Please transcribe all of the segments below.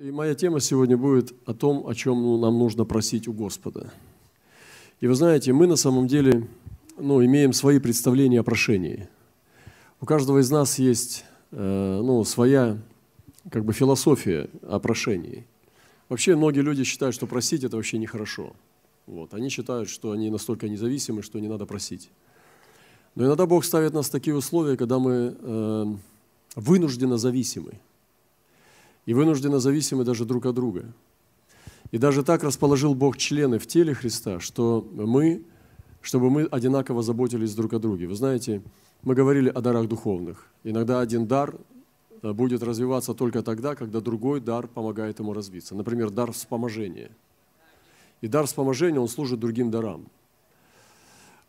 И моя тема сегодня будет о том, о чем ну, нам нужно просить у Господа. И вы знаете, мы на самом деле ну, имеем свои представления о прошении. У каждого из нас есть э, ну, своя как бы, философия о прошении. Вообще многие люди считают, что просить – это вообще нехорошо. Вот. Они считают, что они настолько независимы, что не надо просить. Но иногда Бог ставит нас в такие условия, когда мы э, вынужденно зависимы – и вынуждены зависимы даже друг от друга. И даже так расположил Бог члены в теле Христа, что мы, чтобы мы одинаково заботились друг о друге. Вы знаете, мы говорили о дарах духовных. Иногда один дар э, будет развиваться только тогда, когда другой дар помогает ему развиться. Например, дар вспоможения. И дар вспоможения, он служит другим дарам.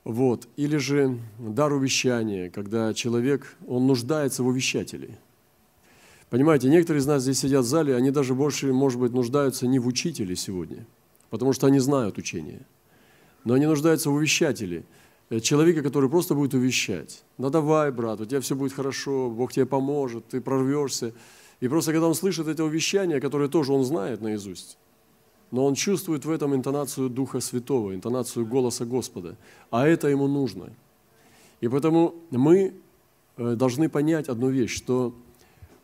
Вот. Или же дар увещания, когда человек, он нуждается в увещателе – Понимаете, некоторые из нас здесь сидят в зале, они даже больше, может быть, нуждаются не в учителе сегодня, потому что они знают учение. Но они нуждаются в увещателе, э, человека, который просто будет увещать. Ну давай, брат, у тебя все будет хорошо, Бог тебе поможет, ты прорвешься. И просто когда он слышит это увещание, которое тоже он знает наизусть, но он чувствует в этом интонацию Духа Святого, интонацию голоса Господа. А это ему нужно. И поэтому мы э, должны понять одну вещь, что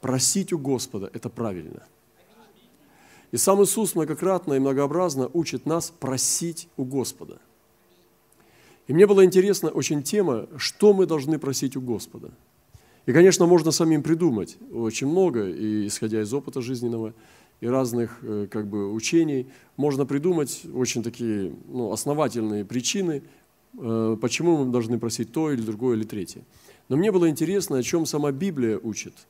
Просить у Господа – это правильно. И сам Иисус многократно и многообразно учит нас просить у Господа. И мне была интересна очень тема, что мы должны просить у Господа. И, конечно, можно самим придумать очень много, и исходя из опыта жизненного, и разных э, как бы, учений, можно придумать очень такие ну, основательные причины, э, почему мы должны просить то или другое или третье. Но мне было интересно, о чем сама Библия учит –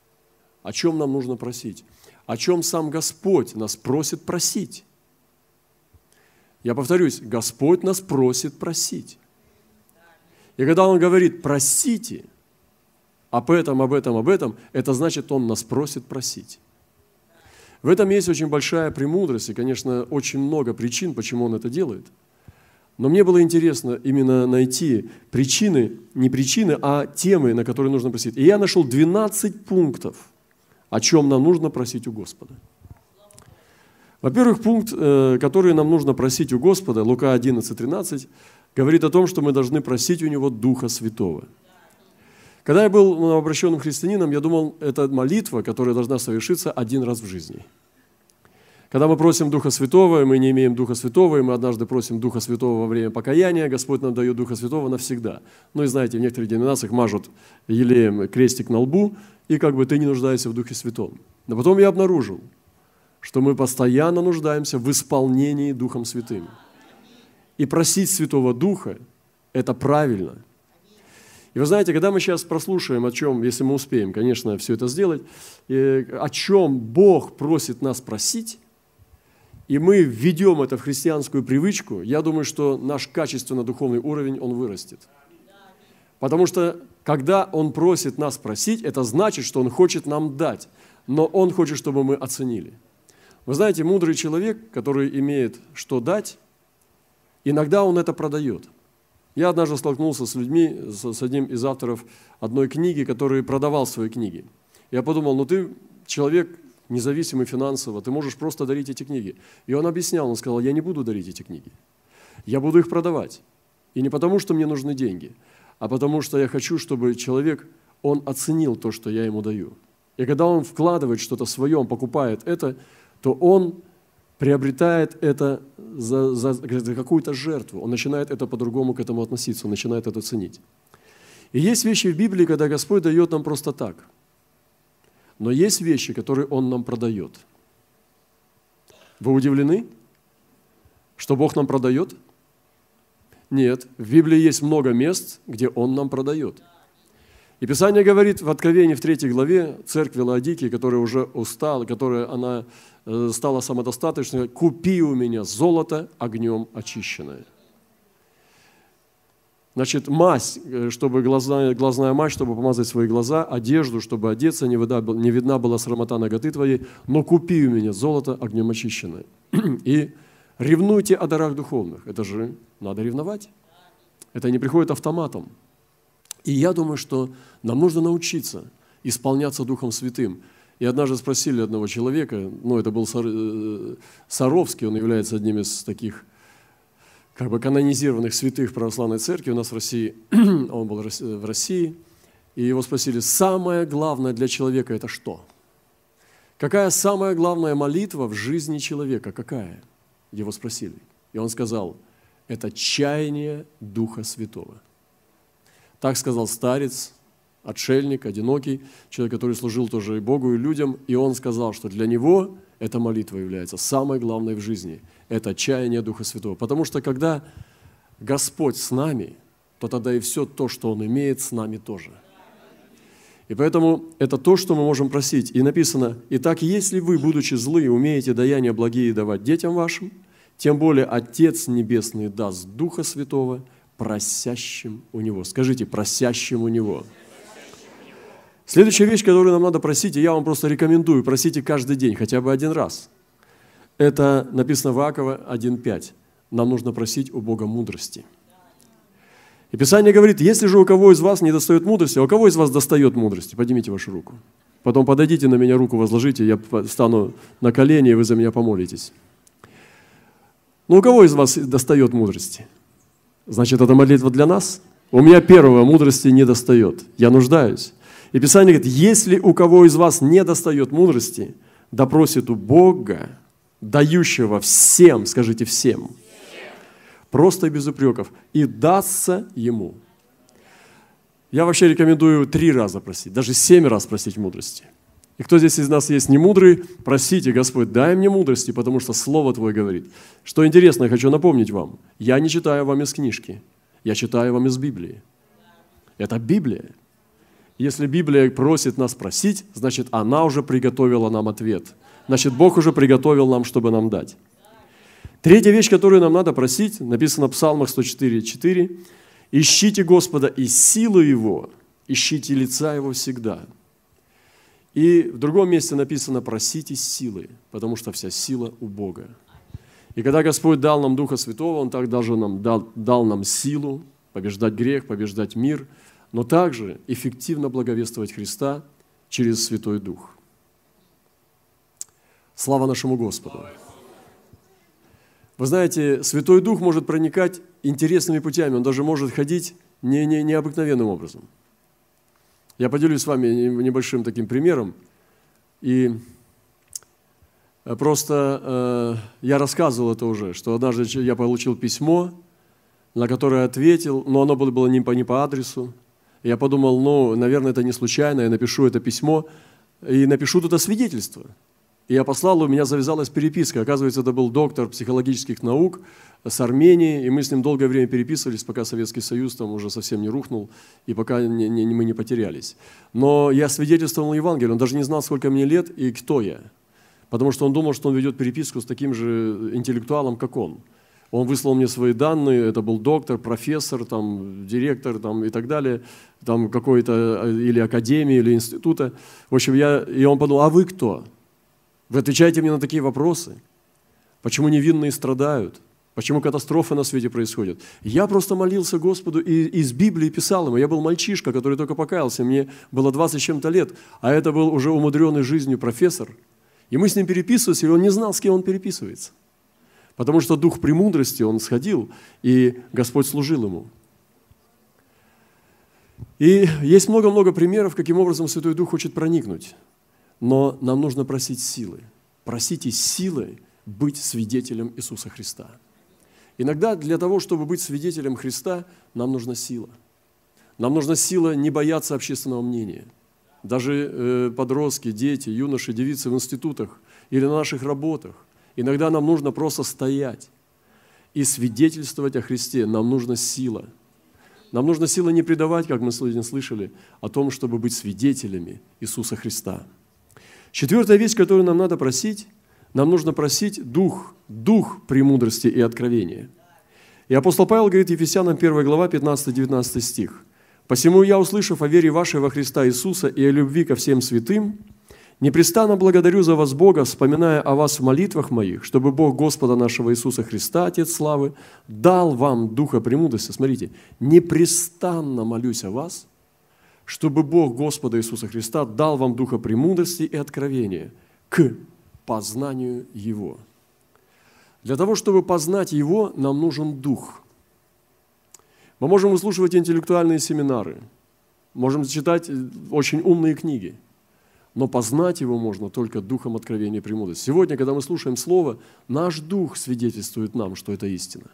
о чем нам нужно просить? О чем сам Господь нас просит просить? Я повторюсь, Господь нас просит просить. И когда Он говорит «просите», об этом, об этом, об этом, это значит, Он нас просит просить. В этом есть очень большая премудрость, и, конечно, очень много причин, почему Он это делает. Но мне было интересно именно найти причины, не причины, а темы, на которые нужно просить. И я нашел 12 пунктов – о чем нам нужно просить у Господа. Во-первых, пункт, э, который нам нужно просить у Господа, Лука 11.13, говорит о том, что мы должны просить у Него Духа Святого. Когда я был новообращенным ну, христианином, я думал, это молитва, которая должна совершиться один раз в жизни – когда мы просим Духа Святого, мы не имеем Духа Святого, и мы однажды просим Духа Святого во время покаяния, Господь нам дает Духа Святого навсегда. Ну и знаете, в некоторых деноминациях мажут елеем крестик на лбу, и как бы ты не нуждаешься в Духе Святом. Но потом я обнаружил, что мы постоянно нуждаемся в исполнении Духом Святым. И просить Святого Духа – это правильно. И вы знаете, когда мы сейчас прослушаем, о чем, если мы успеем, конечно, все это сделать, э, о чем Бог просит нас просить, и мы введем это в христианскую привычку, я думаю, что наш качественно духовный уровень, он вырастет. Потому что, когда он просит нас просить, это значит, что он хочет нам дать, но он хочет, чтобы мы оценили. Вы знаете, мудрый человек, который имеет что дать, иногда он это продает. Я однажды столкнулся с людьми, с одним из авторов одной книги, который продавал свои книги. Я подумал, ну ты человек независимый финансово, ты можешь просто дарить эти книги. И он объяснял, он сказал, я не буду дарить эти книги. Я буду их продавать. И не потому, что мне нужны деньги, а потому, что я хочу, чтобы человек, он оценил то, что я ему даю. И когда он вкладывает что-то свое, он покупает это, то он приобретает это за, за, за какую-то жертву. Он начинает это по-другому к этому относиться, он начинает это ценить. И есть вещи в Библии, когда Господь дает нам просто так – но есть вещи, которые Он нам продает. Вы удивлены, что Бог нам продает? Нет, в Библии есть много мест, где Он нам продает. И Писание говорит в Откровении в 3 главе церкви Лаодикии, которая уже устала, которая она э, стала самодостаточной, «Купи у меня золото огнем очищенное». Значит, мазь, э, чтобы глазная, глазная мазь, чтобы помазать свои глаза, одежду, чтобы одеться, не видна, не видна была срамота ноготы твоей, но купи у меня золото огнем очищенное. И ревнуйте о дарах духовных. Это же надо ревновать. Это не приходит автоматом. И я думаю, что нам нужно научиться исполняться Духом Святым. И однажды спросили одного человека, ну это был э, Саровский, он является одним из таких как бы канонизированных святых православной церкви у нас в России, он был в России, и его спросили, самое главное для человека это что? Какая самая главная молитва в жизни человека? Какая? Его спросили. И он сказал, это чаяние Духа Святого. Так сказал старец, отшельник, одинокий, человек, который служил тоже и Богу, и людям, и он сказал, что для него эта молитва является самой главной в жизни – это чаяние Духа Святого. Потому что когда Господь с нами, то тогда и все то, что Он имеет, с нами тоже. И поэтому это то, что мы можем просить. И написано, «Итак, если вы, будучи злые, умеете даяния благие давать детям вашим, тем более Отец Небесный даст Духа Святого просящим у Него». Скажите, просящим у Него. Следующая вещь, которую нам надо просить, и я вам просто рекомендую, просите каждый день, хотя бы один раз – это написано в Акова 1.5. Нам нужно просить у Бога мудрости. И Писание говорит, если же у кого из вас не достает мудрости, а у кого из вас достает мудрости, поднимите вашу руку. Потом подойдите на меня руку, возложите, я стану на колени, и вы за меня помолитесь. Но у кого из вас достает мудрости? Значит, это молитва для нас? У меня первого мудрости не достает. Я нуждаюсь. И Писание говорит, если у кого из вас не достает мудрости, допросит у Бога, дающего всем, скажите всем, просто без упреков, и дастся ему. Я вообще рекомендую три раза просить, даже семь раз просить мудрости. И кто здесь из нас есть не мудрый, просите, Господь, дай мне мудрости, потому что Слово Твое говорит. Что интересно, я хочу напомнить вам, я не читаю вам из книжки, я читаю вам из Библии. Это Библия. Если Библия просит нас просить, значит, она уже приготовила нам ответ – значит, Бог уже приготовил нам, чтобы нам дать. Третья вещь, которую нам надо просить, написано в Псалмах 104:4: «Ищите Господа и силу Его, ищите лица Его всегда». И в другом месте написано «просите силы, потому что вся сила у Бога». И когда Господь дал нам Духа Святого, Он так даже нам дал, дал нам силу побеждать грех, побеждать мир, но также эффективно благовествовать Христа через Святой Дух – Слава нашему Господу! Вы знаете, Святой Дух может проникать интересными путями, он даже может ходить не, не, необыкновенным образом. Я поделюсь с вами небольшим таким примером. И э, просто э, я рассказывал это уже, что однажды я получил письмо, на которое ответил, но оно было было не по, не по адресу. Я подумал, ну, наверное, это не случайно, я напишу это письмо и напишу туда свидетельство – и я послал, у меня завязалась переписка. Оказывается, это был доктор психологических наук с Армении, и мы с ним долгое время переписывались, пока Советский Союз там уже совсем не рухнул, и пока не, не, мы не потерялись. Но я свидетельствовал Евангелие, он даже не знал, сколько мне лет и кто я. Потому что он думал, что он ведет переписку с таким же интеллектуалом, как он. Он выслал мне свои данные, это был доктор, профессор, там, директор там, и так далее, там какой-то э, или академии, или института. В общем, я, и он подумал, а вы кто? Вы отвечаете мне на такие вопросы. Почему невинные страдают? Почему катастрофы на свете происходят? Я просто молился Господу и из Библии писал ему. Я был мальчишка, который только покаялся. Мне было 20 с чем-то лет, а это был уже умудренный жизнью профессор. И мы с ним переписывались, и он не знал, с кем он переписывается. Потому что дух премудрости, он сходил, и Господь служил ему. И есть много-много примеров, каким образом Святой Дух хочет проникнуть но нам нужно просить силы. Просите силы быть свидетелем Иисуса Христа. Иногда для того, чтобы быть свидетелем Христа, нам нужна сила. Нам нужна сила не бояться общественного мнения. Даже э, подростки, дети, юноши, девицы в институтах или на наших работах. Иногда нам нужно просто стоять и свидетельствовать о Христе. Нам нужна сила. Нам нужна сила не предавать, как мы сегодня слышали, о том, чтобы быть свидетелями Иисуса Христа. Четвертая вещь, которую нам надо просить, нам нужно просить дух, дух премудрости и откровения. И апостол Павел говорит Ефесянам 1 глава 15-19 стих. «Посему я, услышав о вере вашей во Христа Иисуса и о любви ко всем святым, непрестанно благодарю за вас Бога, вспоминая о вас в молитвах моих, чтобы Бог Господа нашего Иисуса Христа, Отец славы, дал вам духа премудрости». Смотрите, «непрестанно молюсь о вас, чтобы Бог Господа Иисуса Христа дал вам духа премудрости и откровения к познанию Его. Для того, чтобы познать Его, нам нужен дух. Мы можем выслушивать интеллектуальные семинары, можем читать э, очень умные книги, но познать его можно только духом откровения и премудрости. Сегодня, когда мы слушаем Слово, наш дух свидетельствует нам, что это истина.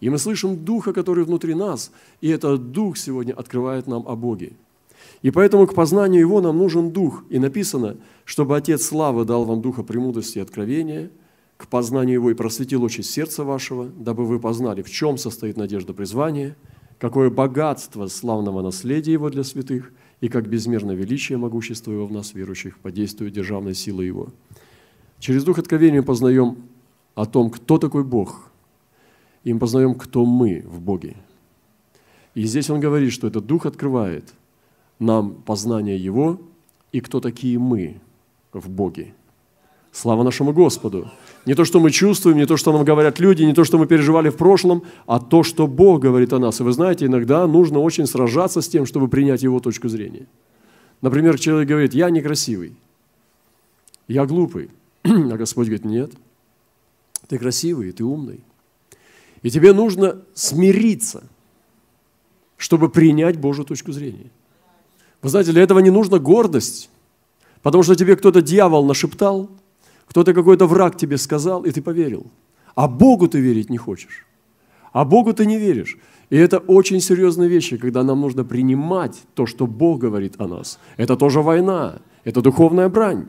И мы слышим Духа, который внутри нас, и этот Дух сегодня открывает нам о Боге. И поэтому к познанию Его нам нужен Дух. И написано, чтобы Отец Славы дал вам Духа премудрости и откровения, к познанию Его и просветил очи сердца вашего, дабы вы познали, в чем состоит надежда призвания, какое богатство славного наследия Его для святых, и как безмерно величие могущества Его в нас, верующих, по действию державной силы Его. Через Дух Откровения познаем о том, кто такой Бог, и мы познаем, кто мы в Боге. И здесь он говорит, что этот Дух открывает – нам познание Его и кто такие мы в Боге. Слава нашему Господу! Не то, что мы чувствуем, не то, что нам говорят люди, не то, что мы переживали в прошлом, а то, что Бог говорит о нас. И вы знаете, иногда нужно очень сражаться с тем, чтобы принять его точку зрения. Например, человек говорит, я некрасивый, я глупый. А Господь говорит, нет, ты красивый, ты умный. И тебе нужно смириться, чтобы принять Божью точку зрения – вы знаете, для этого не нужна гордость, потому что тебе кто-то дьявол нашептал, кто-то какой-то враг тебе сказал, и ты поверил. А Богу ты верить не хочешь. А Богу ты не веришь. И это очень серьезные вещи, когда нам нужно принимать то, что Бог говорит о нас. Это тоже война, это духовная брань.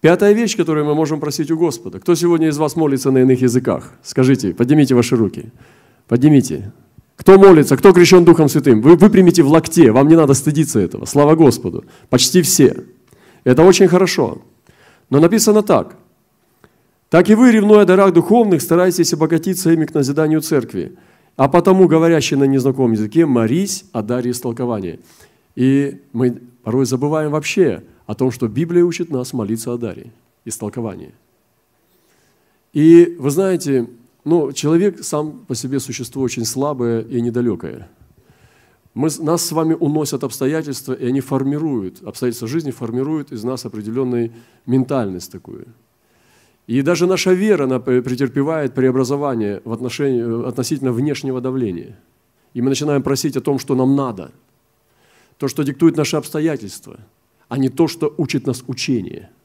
Пятая вещь, которую мы можем просить у Господа. Кто сегодня из вас молится на иных языках? Скажите, поднимите ваши руки. Поднимите. Кто молится, кто крещен Духом Святым? Вы выпрямите в локте, вам не надо стыдиться этого. Слава Господу. Почти все. Это очень хорошо. Но написано так. Так и вы, ревнуя дарах духовных, старайтесь обогатиться ими к назиданию церкви. А потому, говорящий на незнакомом языке, молись о даре истолкования. И мы порой забываем вообще о том, что Библия учит нас молиться о даре, истолкования. И вы знаете, но человек сам по себе существо очень слабое и недалекое. Мы, нас с вами уносят обстоятельства, и они формируют, обстоятельства жизни формируют из нас определенную ментальность такую. И даже наша вера она претерпевает преобразование в отношении, э, относительно внешнего давления. И мы начинаем просить о том, что нам надо, то, что диктует наши обстоятельства, а не то, что учит нас учение –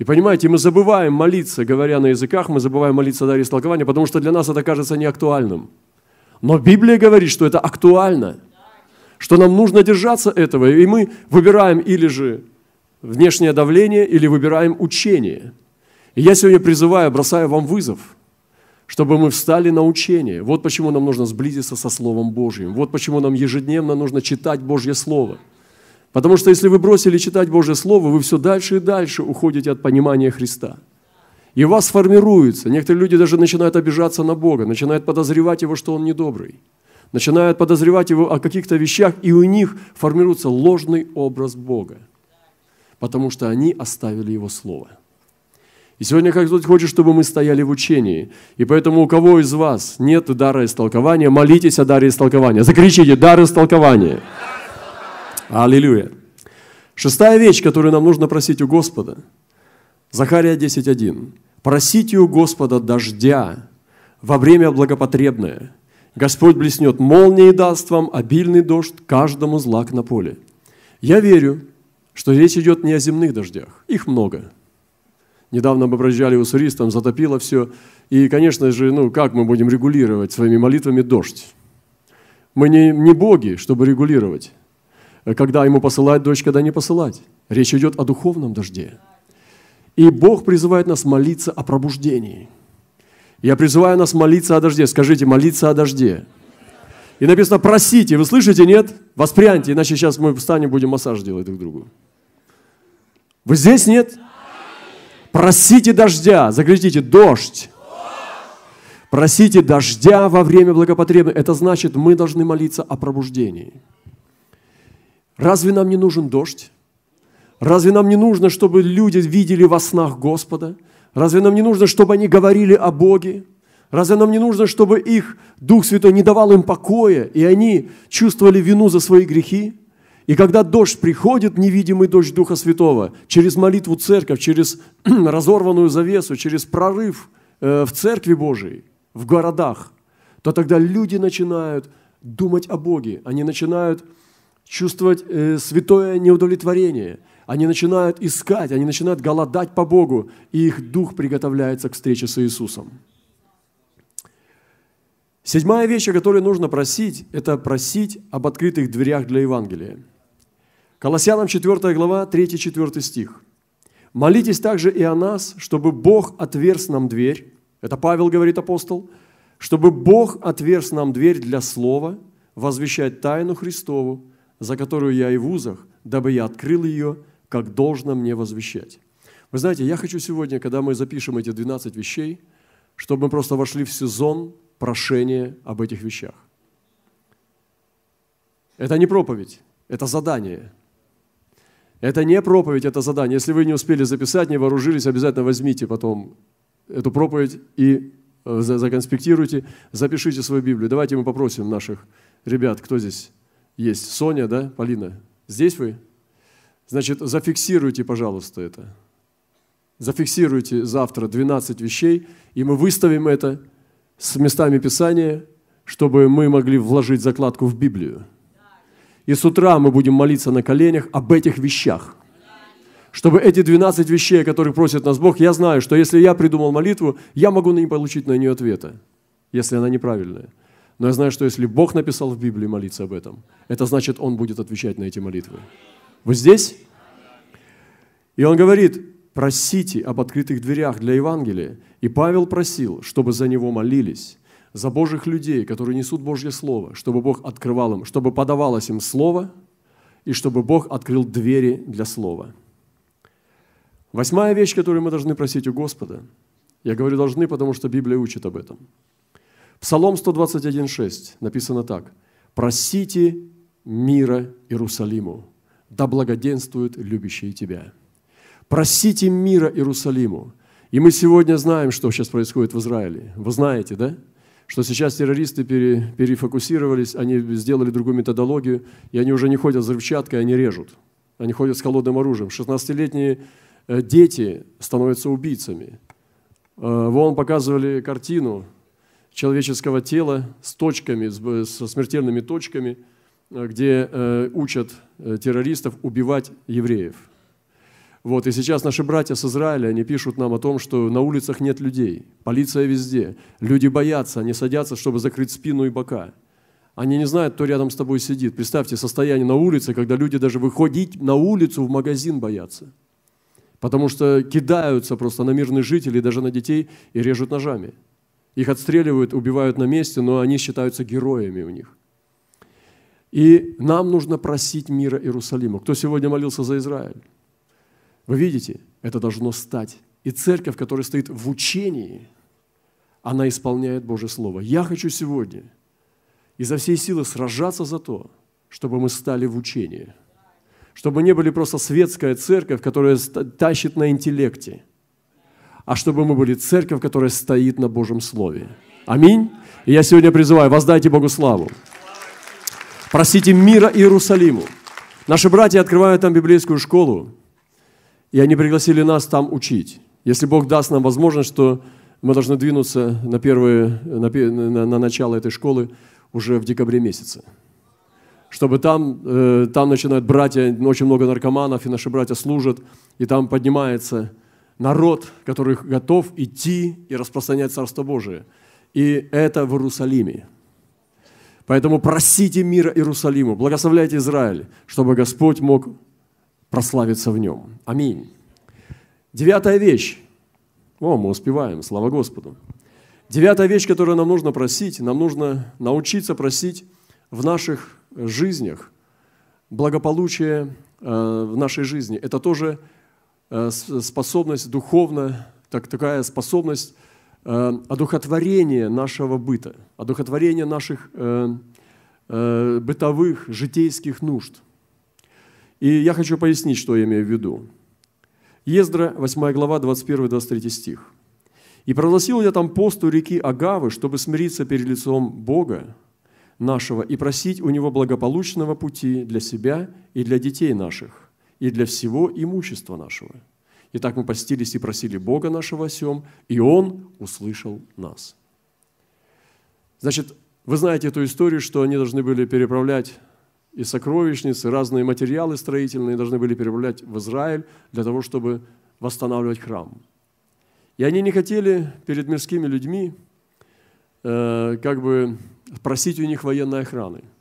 и понимаете, мы забываем молиться, говоря на языках, мы забываем молиться о даре истолкования, потому что для нас это кажется неактуальным. Но Библия говорит, что это актуально, что нам нужно держаться этого, и мы выбираем или же внешнее давление, или выбираем учение. И я сегодня призываю, бросаю вам вызов – чтобы мы встали на учение. Вот почему нам нужно сблизиться со Словом Божьим. Вот почему нам ежедневно нужно читать Божье Слово – Потому что если вы бросили читать Божье Слово, вы все дальше и дальше уходите от понимания Христа. И у вас формируется. Некоторые люди даже начинают обижаться на Бога, начинают подозревать Его, что Он недобрый. Начинают подозревать Его о каких-то вещах, и у них формируется ложный образ Бога. Потому что они оставили Его Слово. И сегодня как кто-то хочет, чтобы мы стояли в учении. И поэтому у кого из вас нет дара истолкования, молитесь о даре истолкования. Закричите «дар истолкования». Аллилуйя. Шестая вещь, которую нам нужно просить у Господа. Захария 10.1. «Просите у Господа дождя во время благопотребное. Господь блеснет молнией даст вам обильный дождь каждому злак на поле». Я верю, что речь идет не о земных дождях. Их много. Недавно мы проезжали Уссурийск, там затопило все. И, конечно же, ну как мы будем регулировать своими молитвами дождь? Мы не, не боги, чтобы регулировать. Э, когда ему посылать дождь, когда не посылать. Речь идет о духовном дожде. И Бог призывает нас молиться о пробуждении. Я призываю нас молиться о дожде. Скажите, молиться о дожде. И написано, просите. Вы слышите, нет? Воспряньте, иначе сейчас мы встанем, будем массаж делать друг другу. Вы здесь, нет? Просите дождя. Заглядите, дождь. Просите дождя во время благопотребности. Это значит, мы должны молиться о пробуждении. Разве нам не нужен дождь? Разве нам не нужно, чтобы люди видели во снах Господа? Разве нам не нужно, чтобы они говорили о Боге? Разве нам не нужно, чтобы их Дух Святой не давал им покоя, и они чувствовали вину за свои грехи? И когда дождь приходит, невидимый дождь Духа Святого, через молитву церковь, через разорванную завесу, через прорыв э, в церкви Божией, в городах, то тогда люди начинают думать о Боге, они начинают чувствовать э, святое неудовлетворение. Они начинают искать, они начинают голодать по Богу, и их дух приготовляется к встрече с Иисусом. Седьмая вещь, о которой нужно просить, это просить об открытых дверях для Евангелия. Колоссянам 4 глава, 3-4 стих. «Молитесь также и о нас, чтобы Бог отверз нам дверь». Это Павел говорит, апостол. «Чтобы Бог отверз нам дверь для слова, возвещать тайну Христову, за которую я и в вузах, дабы я открыл ее, как должно мне возвещать. Вы знаете, я хочу сегодня, когда мы запишем эти 12 вещей, чтобы мы просто вошли в сезон прошения об этих вещах. Это не проповедь, это задание. Это не проповедь, это задание. Если вы не успели записать, не вооружились, обязательно возьмите потом эту проповедь и э, законспектируйте, запишите свою Библию. Давайте мы попросим наших ребят, кто здесь есть. Соня, да, Полина? Здесь вы? Значит, зафиксируйте, пожалуйста, это. Зафиксируйте завтра 12 вещей, и мы выставим это с местами Писания, чтобы мы могли вложить закладку в Библию. И с утра мы будем молиться на коленях об этих вещах. Чтобы эти 12 вещей, которые просит нас Бог, я знаю, что если я придумал молитву, я могу на не получить на нее ответа, если она неправильная. Но я знаю, что если Бог написал в Библии молиться об этом, это значит, Он будет отвечать на эти молитвы. Вы здесь? И он говорит, просите об открытых дверях для Евангелия. И Павел просил, чтобы за него молились, за Божьих людей, которые несут Божье Слово, чтобы Бог открывал им, чтобы подавалось им Слово, и чтобы Бог открыл двери для Слова. Восьмая вещь, которую мы должны просить у Господа, я говорю должны, потому что Библия учит об этом – Псалом 121.6 написано так. «Просите мира Иерусалиму, да благоденствуют любящие тебя». Просите мира Иерусалиму. И мы сегодня знаем, что сейчас происходит в Израиле. Вы знаете, да? Что сейчас террористы пере, перефокусировались, они сделали другую методологию, и они уже не ходят взрывчаткой, они режут. Они ходят с холодным оружием. 16-летние э, дети становятся убийцами. Э, вон показывали картину, человеческого тела с точками, со смертельными точками, э, где э, учат э, террористов убивать евреев. Вот, и сейчас наши братья с Израиля, они пишут нам о том, что на улицах нет людей, полиция везде, люди боятся, они садятся, чтобы закрыть спину и бока. Они не знают, кто рядом с тобой сидит. Представьте состояние на улице, когда люди даже выходить на улицу в магазин боятся. Потому что кидаются просто на мирных жителей, даже на детей и режут ножами. Их отстреливают, убивают на месте, но они считаются героями у них. И нам нужно просить мира Иерусалима. Кто сегодня молился за Израиль? Вы видите, это должно стать. И церковь, которая стоит в учении, она исполняет Божье Слово. Я хочу сегодня изо всей силы сражаться за то, чтобы мы стали в учении. Чтобы не были просто светская церковь, которая тащит на интеллекте – а чтобы мы были церковь, которая стоит на Божьем Слове. Аминь. И я сегодня призываю, воздайте Богу славу. Просите мира Иерусалиму. Наши братья открывают там библейскую школу, и они пригласили нас там учить. Если Бог даст нам возможность, то мы должны двинуться на, первые, на, на, на начало этой школы уже в декабре месяце. Чтобы там, э, там начинают братья, очень много наркоманов, и наши братья служат, и там поднимается народ, который готов идти и распространять Царство Божие. И это в Иерусалиме. Поэтому просите мира Иерусалиму, благословляйте Израиль, чтобы Господь мог прославиться в нем. Аминь. Девятая вещь. О, мы успеваем, слава Господу. Девятая вещь, которую нам нужно просить, нам нужно научиться просить в наших жизнях, благополучие э, в нашей жизни. Это тоже Э, способность духовно, так, такая способность э, одухотворения нашего быта, одухотворения наших э, бытовых, житейских нужд. И я хочу пояснить, что я имею в виду. Ездра, 8 глава, 21-23 стих. «И прогласил я там пост у реки Агавы, чтобы смириться перед лицом Бога нашего и просить у Него благополучного пути для себя и для детей наших, и для всего имущества нашего. Итак, мы постились и просили Бога нашего о сем, и Он услышал нас. Значит, вы знаете эту историю, что они должны были переправлять и сокровищницы, разные материалы строительные должны были переправлять в Израиль для того, чтобы восстанавливать храм. И они не хотели перед мирскими людьми э, как бы просить у них военной охраны –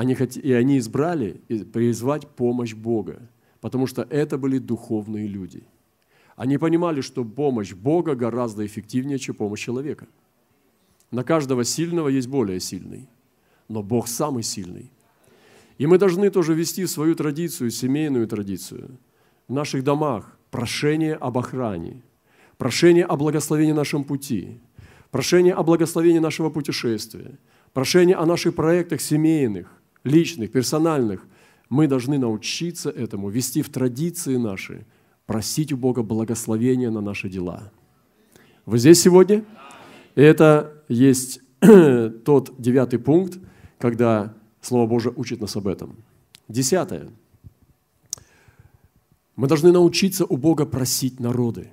они хот... И они избрали призвать помощь Бога, потому что это были духовные люди. Они понимали, что помощь Бога гораздо эффективнее, чем помощь человека. На каждого сильного есть более сильный, но Бог самый сильный. И мы должны тоже вести свою традицию, семейную традицию. В наших домах прошение об охране, прошение о благословении нашем пути, прошение о благословении нашего путешествия, прошение о наших проектах семейных, личных, персональных, мы должны научиться этому, вести в традиции наши, просить у Бога благословения на наши дела. Вы здесь сегодня? это есть тот девятый пункт, когда Слово Божие учит нас об этом. Десятое. Мы должны научиться у Бога просить народы.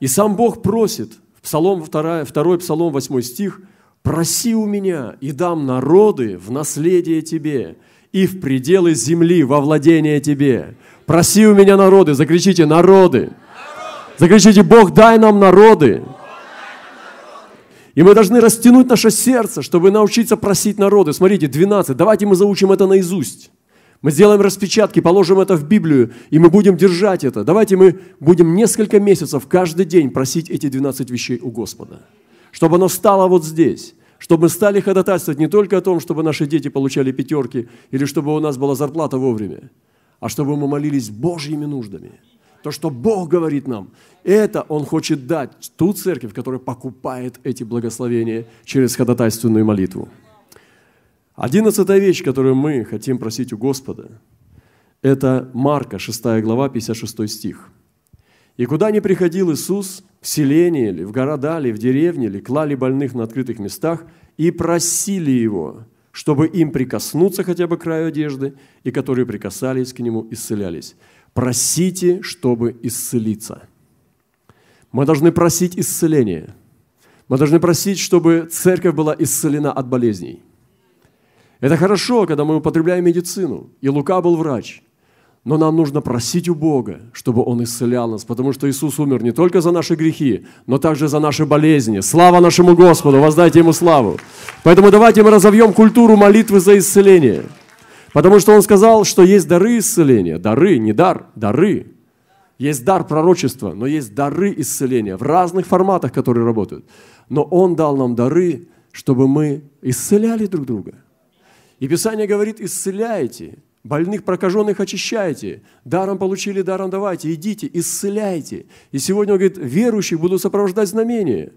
И сам Бог просит. Псалом 2, 2 Псалом 8 стих – проси у меня, и дам народы в наследие тебе, и в пределы земли во владение тебе. Проси у меня народы, закричите народы. народы. Закричите, Бог, дай нам народы. И мы должны растянуть наше сердце, чтобы научиться просить народы. Смотрите, 12. Давайте мы заучим это наизусть. Мы сделаем распечатки, положим это в Библию, и мы будем держать это. Давайте мы будем несколько месяцев каждый день просить эти 12 вещей у Господа чтобы оно стало вот здесь, чтобы мы стали ходатайствовать не только о том, чтобы наши дети получали пятерки или чтобы у нас была зарплата вовремя, а чтобы мы молились Божьими нуждами. То, что Бог говорит нам, это Он хочет дать ту церковь, которая покупает эти благословения через ходатайственную молитву. Одиннадцатая вещь, которую мы хотим просить у Господа, это Марка, 6 глава, 56 стих. «И куда ни приходил Иисус, в селении или в города или в деревне, или клали больных на открытых местах и просили его, чтобы им прикоснуться хотя бы к краю одежды, и которые прикасались к нему, исцелялись. Просите, чтобы исцелиться. Мы должны просить исцеления. Мы должны просить, чтобы церковь была исцелена от болезней. Это хорошо, когда мы употребляем медицину. И Лука был врач – но нам нужно просить у Бога, чтобы Он исцелял нас, потому что Иисус умер не только за наши грехи, но также за наши болезни. Слава нашему Господу, воздайте Ему славу. Поэтому давайте мы разовьем культуру молитвы за исцеление. Потому что Он сказал, что есть дары исцеления. Дары, не дар, дары. Есть дар пророчества, но есть дары исцеления в разных форматах, которые работают. Но Он дал нам дары, чтобы мы исцеляли друг друга. И Писание говорит, исцеляйте – Больных прокаженных очищайте, даром получили, даром давайте, идите, исцеляйте. И сегодня он говорит, верующих будут сопровождать знамения.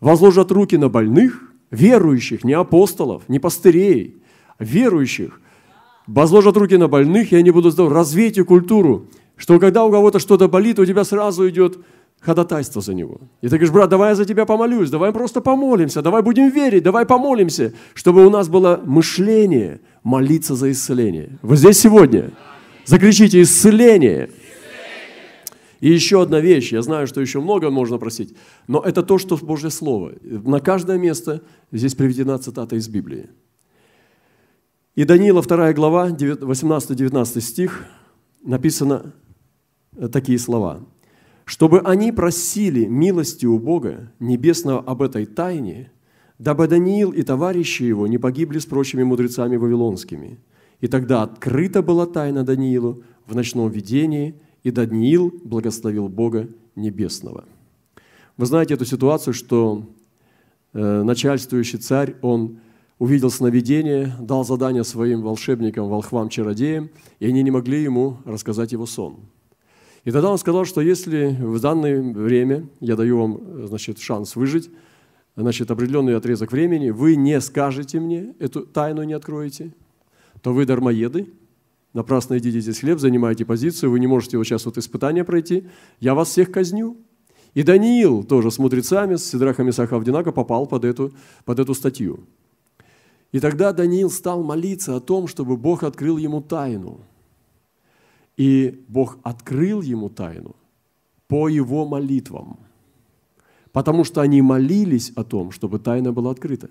Возложат руки на больных, верующих, не апостолов, не пастырей, верующих. Возложат руки на больных, и они будут здоровы. Развейте культуру, что когда у кого-то что-то болит, у тебя сразу идет ходатайство за него. И ты говоришь, брат, давай я за тебя помолюсь, давай просто помолимся, давай будем верить, давай помолимся, чтобы у нас было мышление молиться за исцеление. Вы здесь сегодня? Закричите «Исцеление!» И еще одна вещь, я знаю, что еще много можно просить, но это то, что в Божье Слово. На каждое место здесь приведена цитата из Библии. И Даниила 2 глава, 18-19 стих, написано э, такие слова – чтобы они просили милости у Бога небесного об этой тайне, дабы Даниил и товарищи его не погибли с прочими мудрецами вавилонскими. И тогда открыта была тайна Даниилу в ночном видении, и Даниил благословил Бога Небесного. Вы знаете эту ситуацию, что э, начальствующий царь, он увидел сновидение, дал задание своим волшебникам, волхвам, чародеям, и они не могли ему рассказать его сон – и тогда он сказал, что если в данное время я даю вам значит, шанс выжить, значит, определенный отрезок времени, вы не скажете мне, эту тайну не откроете, то вы дармоеды, напрасно идите здесь хлеб, занимаете позицию, вы не можете вот сейчас вот испытание пройти, я вас всех казню. И Даниил тоже с мудрецами, с Сидрахами, Исаха Авдинака попал под эту, под эту статью. И тогда Даниил стал молиться о том, чтобы Бог открыл ему тайну – и Бог открыл ему тайну по его молитвам, потому что они молились о том, чтобы тайна была открыта.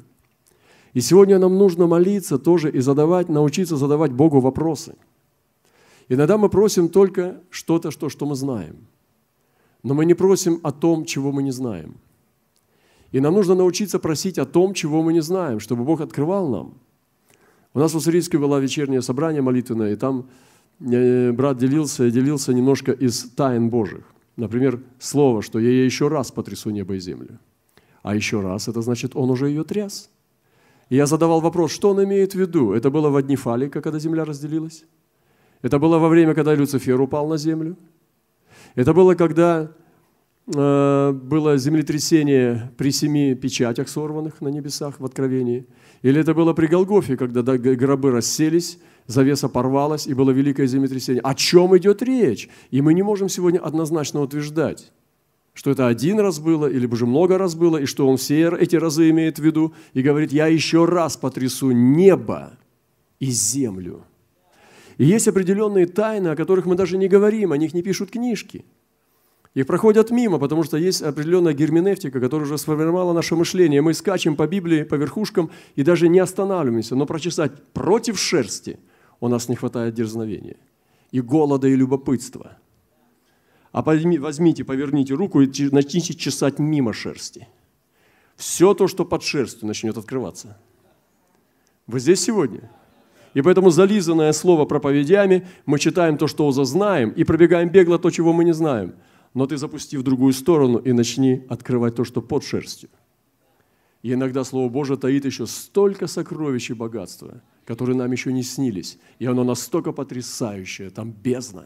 И сегодня нам нужно молиться тоже и задавать, научиться задавать Богу вопросы. Иногда мы просим только что-то, что, что мы знаем. Но мы не просим о том, чего мы не знаем. И нам нужно научиться просить о том, чего мы не знаем, чтобы Бог открывал нам. У нас в Уссурийске было вечернее собрание молитвенное, и там Э, брат делился, делился немножко из тайн Божьих. Например, слово, что я еще раз потрясу небо и землю. А еще раз, это значит, он уже ее тряс. И я задавал вопрос, что он имеет в виду? Это было в одни фалика, когда земля разделилась? Это было во время, когда Люцифер упал на землю? Это было, когда э, было землетрясение при семи печатях сорванных на небесах в Откровении? Или это было при Голгофе, когда гробы расселись, завеса порвалась, и было великое землетрясение. О чем идет речь? И мы не можем сегодня однозначно утверждать, что это один раз было, или уже много раз было, и что он все эти разы имеет в виду, и говорит, я еще раз потрясу небо и землю. И есть определенные тайны, о которых мы даже не говорим, о них не пишут книжки. Их проходят мимо, потому что есть определенная герменевтика, которая уже сформировала наше мышление. Мы скачем по Библии, по верхушкам и даже не останавливаемся. Но прочесать против шерсти – у нас не хватает дерзновения, и голода, и любопытства. А возьмите, поверните руку и начните чесать мимо шерсти. Все то, что под шерстью, начнет открываться. Вы здесь сегодня? И поэтому зализанное слово проповедями, мы читаем то, что знаем, и пробегаем бегло то, чего мы не знаем. Но ты запусти в другую сторону и начни открывать то, что под шерстью. И иногда Слово Божие таит еще столько сокровищ и богатства, которые нам еще не снились. И оно настолько потрясающее, там бездна.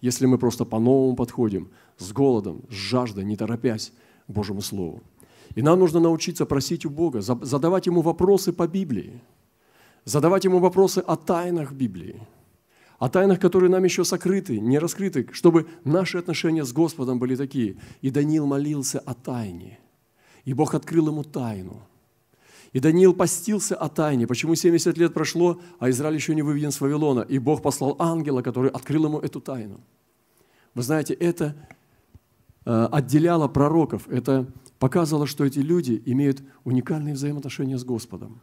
Если мы просто по-новому подходим, с голодом, с жаждой, не торопясь к Божьему Слову. И нам нужно научиться просить у Бога, задавать Ему вопросы по Библии, задавать Ему вопросы о тайнах Библии, о тайнах, которые нам еще сокрыты, не раскрыты, чтобы наши отношения с Господом были такие. И Даниил молился о тайне – и Бог открыл ему тайну. И Даниил постился о тайне. Почему 70 лет прошло, а Израиль еще не выведен с Вавилона? И Бог послал ангела, который открыл ему эту тайну. Вы знаете, это э, отделяло пророков. Это показывало, что эти люди имеют уникальные взаимоотношения с Господом.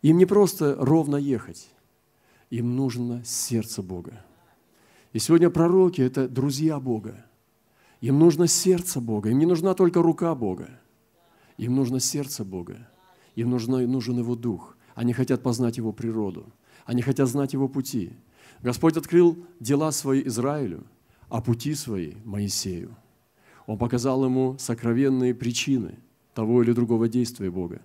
Им не просто ровно ехать, им нужно сердце Бога. И сегодня пророки – это друзья Бога. Им нужно сердце Бога, им не нужна только рука Бога. Им нужно сердце Бога, им нужно, нужен Его Дух. Они хотят познать Его природу, они хотят знать Его пути. Господь открыл дела свои Израилю, а пути свои Моисею. Он показал ему сокровенные причины того или другого действия Бога.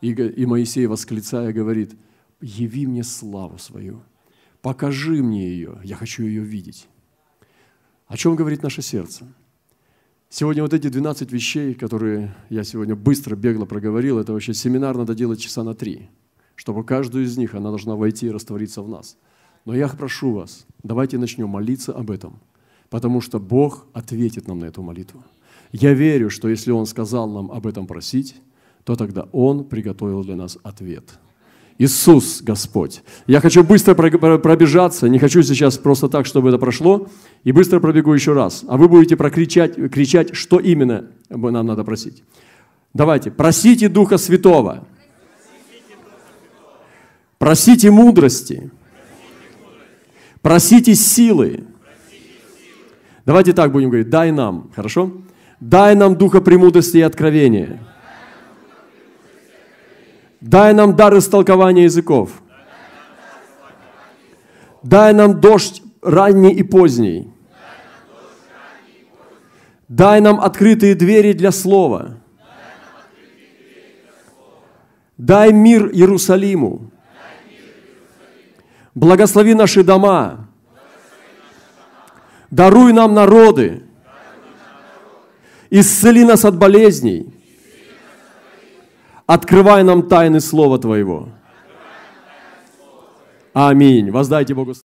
И, и Моисей, восклицая, говорит, «Яви мне славу свою, покажи мне ее, я хочу ее видеть». О чем говорит наше сердце? Сегодня вот эти 12 вещей, которые я сегодня быстро, бегло проговорил, это вообще семинар надо делать часа на три, чтобы каждую из них она должна войти и раствориться в нас. Но я прошу вас, давайте начнем молиться об этом, потому что Бог ответит нам на эту молитву. Я верю, что если Он сказал нам об этом просить, то тогда Он приготовил для нас ответ – Иисус Господь. Я хочу быстро пробежаться, не хочу сейчас просто так, чтобы это прошло, и быстро пробегу еще раз. А вы будете прокричать, кричать, что именно нам надо просить. Давайте, просите Духа Святого. Просите мудрости. Просите силы. Давайте так будем говорить. Дай нам, хорошо? Дай нам духа премудрости и откровения Дай нам дар истолкования языков. Дай нам дождь ранний и поздний. Дай нам открытые двери для слова. Дай мир Иерусалиму. Благослови наши дома. Даруй нам народы. Исцели нас от болезней. Открывай нам тайны Слова Твоего. Аминь. Воздайте Богу.